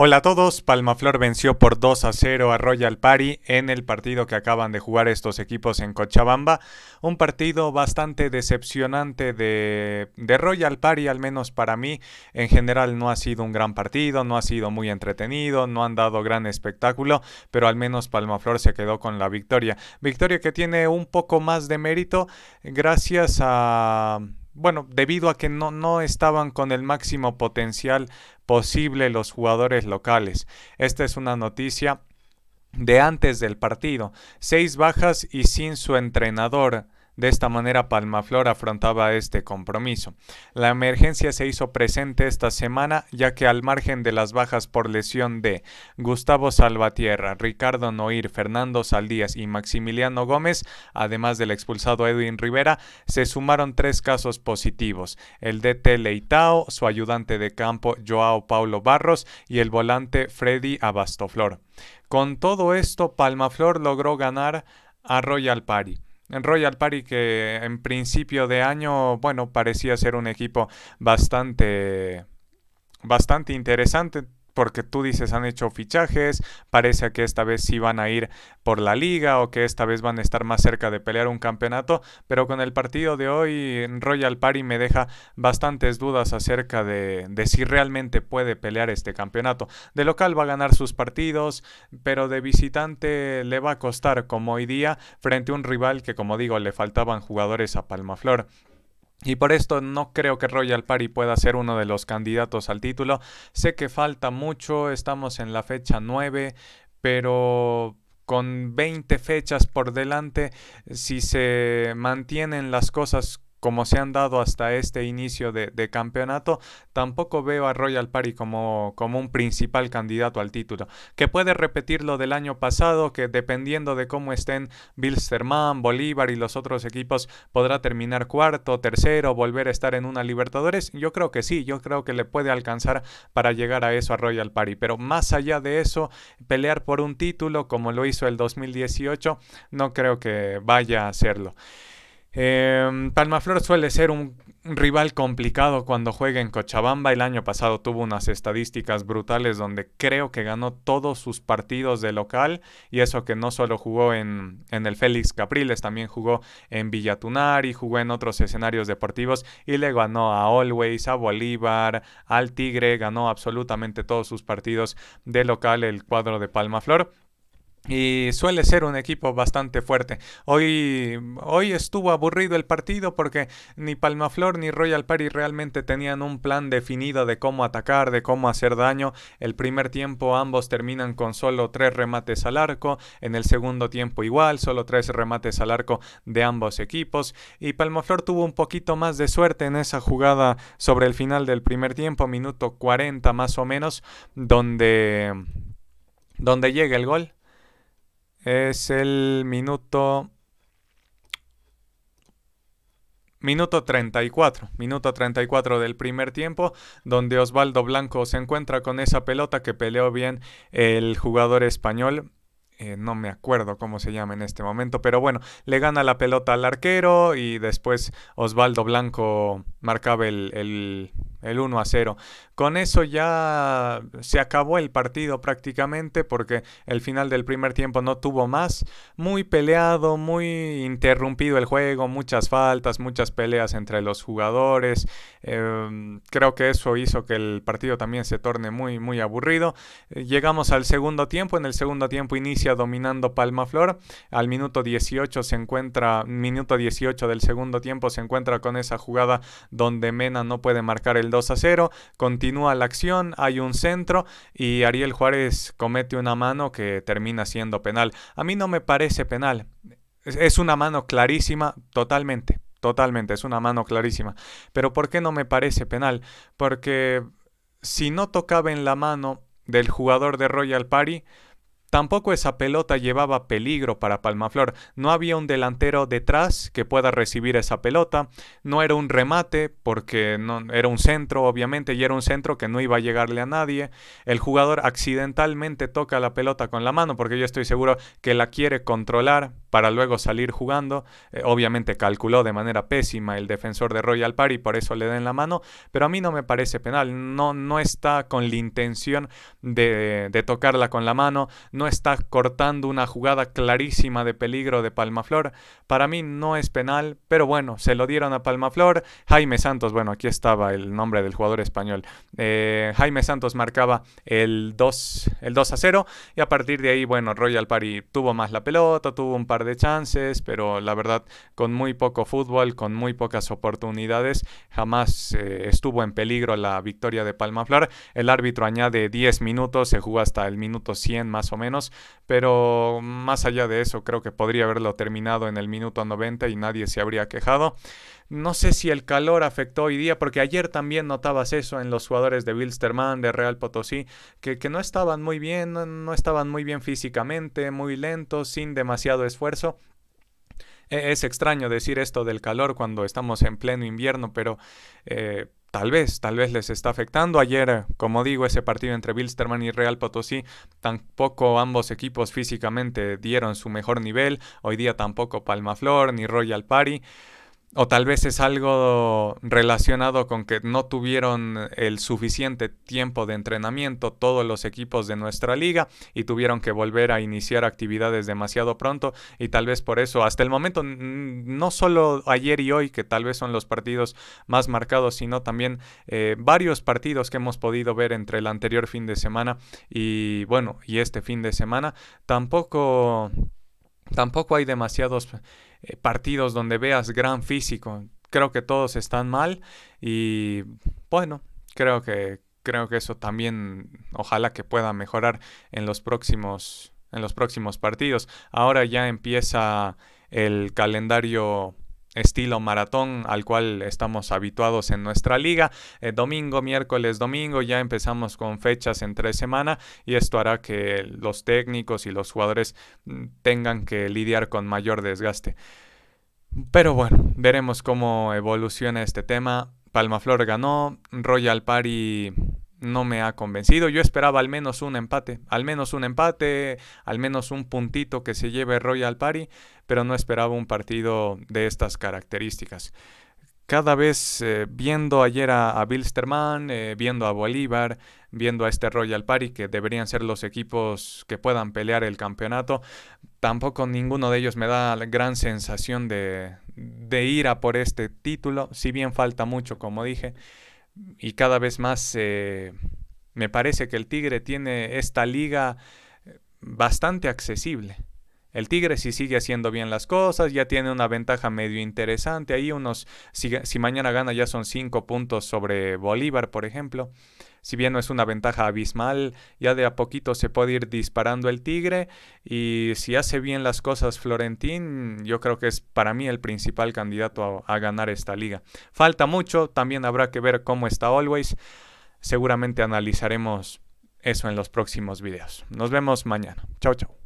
Hola a todos, Palmaflor venció por 2 a 0 a Royal Pari en el partido que acaban de jugar estos equipos en Cochabamba. Un partido bastante decepcionante de, de, Royal Pari, al menos para mí. En general no ha sido un gran partido, no ha sido muy entretenido, no han dado gran espectáculo, pero al menos Palmaflor se quedó con la victoria. Victoria que tiene un poco más de mérito gracias a bueno, debido a que no, no estaban con el máximo potencial posible los jugadores locales. Esta es una noticia de antes del partido. Seis bajas y sin su entrenador. De esta manera Palmaflor afrontaba este compromiso. La emergencia se hizo presente esta semana ya que al margen de las bajas por lesión de Gustavo Salvatierra, Ricardo Noir, Fernando Saldías y Maximiliano Gómez, además del expulsado Edwin Rivera, se sumaron tres casos positivos, el de Leitao, su ayudante de campo Joao Paulo Barros y el volante Freddy Abastoflor. Con todo esto, Palmaflor logró ganar a Royal Pari. En Royal Party que en principio de año, bueno, parecía ser un equipo bastante bastante interesante porque tú dices han hecho fichajes, parece que esta vez sí van a ir por la liga o que esta vez van a estar más cerca de pelear un campeonato, pero con el partido de hoy en Royal Party me deja bastantes dudas acerca de, de si realmente puede pelear este campeonato. De local va a ganar sus partidos, pero de visitante le va a costar como hoy día frente a un rival que como digo le faltaban jugadores a Palmaflor. Y por esto no creo que Royal Party pueda ser uno de los candidatos al título. Sé que falta mucho, estamos en la fecha 9, pero con 20 fechas por delante, si se mantienen las cosas como se han dado hasta este inicio de, campeonato, tampoco veo a Royal Party como, como un principal candidato al título. Que puede repetir lo del año pasado, que dependiendo de cómo estén Bilsterman, Bolívar y los otros equipos, podrá terminar cuarto, tercero, volver a estar en una Libertadores. Yo creo que sí, yo creo que le puede alcanzar para llegar a eso a Royal Party. Pero más allá de eso, pelear por un título como lo hizo el 2018, no creo que vaya a hacerlo. Em, Palmaflor suele ser un, rival complicado cuando juega en Cochabamba. El año pasado tuvo unas estadísticas brutales donde creo que ganó todos sus partidos de local y eso que no solo jugó en, en el Félix Capriles, también jugó en Villatunar y jugó en otros escenarios deportivos y le ganó a Always, a Bolívar, al Tigre, ganó absolutamente todos sus partidos de local el cuadro de Palmaflor y suele ser un equipo bastante fuerte. Hoy, hoy estuvo aburrido el partido porque ni Palmaflor ni Royal Party realmente tenían un plan definido de cómo atacar, de cómo hacer daño. El primer tiempo ambos terminan con solo tres remates al arco, en el segundo tiempo igual, solo tres remates al arco de ambos equipos. Y Palmaflor tuvo un poquito más de suerte en esa jugada sobre el final del primer tiempo, minuto 40 más o menos, donde, donde llega el gol es el minuto. Minuto 34, minuto 34 del primer tiempo, donde Osvaldo Blanco se encuentra con esa pelota que peleó bien el jugador español. Eh, no me acuerdo cómo se llama en este momento, pero bueno, le gana la pelota al arquero y después Osvaldo Blanco marcaba el el 1 a 0. Con eso ya se acabó el partido prácticamente porque el final del primer tiempo no tuvo más. Muy peleado, muy interrumpido el juego, muchas faltas, muchas peleas entre los jugadores. Em, creo que eso hizo que el partido también se torne muy, muy aburrido. llegamos al segundo tiempo. En el segundo tiempo inicia dominando Palmaflor. Al minuto 18 se encuentra, minuto 18 del segundo tiempo se encuentra con esa jugada donde Mena no puede marcar el 2 a 0, continúa la acción, hay un centro y Ariel Juárez comete una mano que termina siendo penal. A mí no me parece penal, es una mano clarísima totalmente. Totalmente, es una mano clarísima. Pero ¿por qué no me parece penal? Porque si no tocaba en la mano del jugador de Royal Party, Tampoco esa pelota llevaba peligro para Palmaflor, no había un delantero detrás que pueda recibir esa pelota, no era un remate porque no, era un centro obviamente y era un centro que no iba a llegarle a nadie, el jugador accidentalmente toca la pelota con la mano porque yo estoy seguro que la quiere controlar para luego salir jugando, eh, obviamente calculó de manera pésima el defensor de Royal Party por eso le den la mano, pero a mí no me parece penal, no, no está con la intención de, de tocarla con la mano, no está cortando una jugada clarísima de peligro de Palmaflor. Para mí no es penal, pero bueno, se lo dieron a Palmaflor. Jaime Santos, bueno, aquí estaba el nombre del jugador español. Eh, Jaime Santos marcaba el 2, el 2 a 0 y a partir de ahí, bueno, Royal Party tuvo más la pelota, tuvo un par de chances, pero la verdad con muy poco fútbol, con muy pocas oportunidades, jamás eh, estuvo en peligro la victoria de Palmaflor. El árbitro añade 10 minutos, se jugó hasta el minuto 100 más o menos pero más allá de eso creo que podría haberlo terminado en el minuto 90 y nadie se habría quejado. No sé si el calor afectó hoy día, porque ayer también notabas eso en los jugadores de Wilstermann, de Real Potosí, que, no estaban muy bien, no, estaban muy bien físicamente, muy lentos, sin demasiado esfuerzo. E, es extraño decir esto del calor cuando estamos en pleno invierno, pero eh, tal vez, tal vez les está afectando. Ayer, como digo, ese partido entre Bilsterman y Real Potosí, tampoco ambos equipos físicamente dieron su mejor nivel. Hoy día tampoco Palmaflor ni Royal Pari. O tal vez es algo relacionado con que no tuvieron el suficiente tiempo de entrenamiento todos los equipos de nuestra liga y tuvieron que volver a iniciar actividades demasiado pronto y tal vez por eso hasta el momento, no solo ayer y hoy, que tal vez son los partidos más marcados, sino también eh, varios partidos que hemos podido ver entre el anterior fin de semana y bueno, y este fin de semana, tampoco Tampoco hay demasiados eh, partidos donde veas gran físico. Creo que todos están mal y bueno, creo que creo que eso también ojalá que pueda mejorar en los próximos en los próximos partidos. Ahora ya empieza el calendario estilo maratón al cual estamos habituados en nuestra liga. Eh, domingo, miércoles, domingo, ya empezamos con fechas entre semana y esto hará que los técnicos y los jugadores mm, tengan que lidiar con mayor desgaste. Pero bueno, veremos cómo evoluciona este tema. Palmaflor ganó, Royal Party no me ha convencido. Yo esperaba al menos un empate, al menos un empate, al menos un puntito que se lleve Royal Party, pero no esperaba un partido de estas características. Cada vez eh, viendo ayer a, a Bilsterman, eh, viendo a Bolívar, viendo a este Royal Party, que deberían ser los equipos que puedan pelear el campeonato, tampoco ninguno de ellos me da la gran sensación de, de ir a por este título, si bien falta mucho, como dije y cada vez más me parece que el Tigre tiene esta liga eh, bastante accesible. El Tigre si sigue haciendo bien las cosas, ya tiene una ventaja medio interesante. Ahí unos, si, si mañana gana ya son cinco puntos sobre Bolívar, por ejemplo. Si bien no es una ventaja abismal, ya de a poquito se puede ir disparando el tigre y si hace bien las cosas Florentín, yo creo que es para mí el principal candidato a, ganar esta liga. Falta mucho, también habrá que ver cómo está Always. Seguramente analizaremos eso en los próximos videos. Nos vemos mañana. Chao, chao.